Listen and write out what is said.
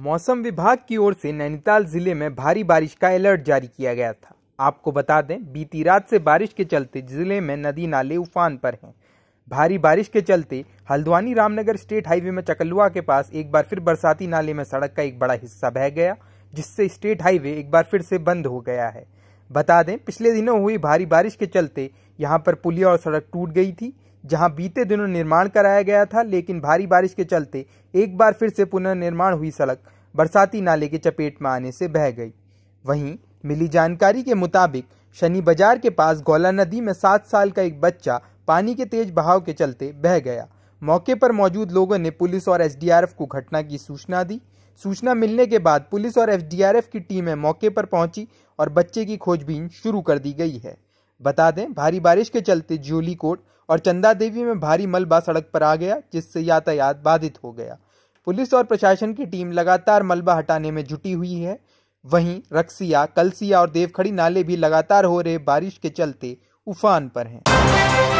मौसम विभाग की ओर से नैनीताल जिले में भारी बारिश का अलर्ट जारी किया गया था आपको बता दें बीती रात से बारिश के चलते जिले में नदी नाले उफान पर हैं भारी बारिश के चलते हल्द्वानी रामनगर स्टेट हाईवे में चकलुआ के पास एक बार फिर बरसाती नाले में सड़क का एक बड़ा हिस्सा बह गया जिससे स्टेट हाईवे एक बार फिर से बंद हो गया है बता दें पिछले दिनों हुई भारी बारिश के चलते यहाँ पर पुलिया और सड़क टूट गई थी जहां बीते दिनों निर्माण कराया गया था लेकिन भारी बारिश के चलते एक बार फिर से पुनर्निर्माण हुई सड़क बरसाती नाले के चपेट में आने से बह गई वहीं मिली जानकारी के मुताबिक शनि बाजार के पास गौला नदी में सात साल का एक बच्चा पानी के तेज बहाव के चलते बह गया मौके पर मौजूद लोगों ने पुलिस और एसडीआरएफ को घटना की सूचना दी सूचना मिलने के बाद पुलिस और एसडीआरएफ की टीमें मौके पर पहुंची और बच्चे की खोजबीन शुरू कर दी गई है बता दें भारी बारिश के चलते जूली कोट और चंदा देवी में भारी मलबा सड़क पर आ गया जिससे यातायात बाधित हो गया पुलिस और प्रशासन की टीम लगातार मलबा हटाने में जुटी हुई है वहीं रक्सिया कलसिया और देवखड़ी नाले भी लगातार हो रहे बारिश के चलते उफान पर हैं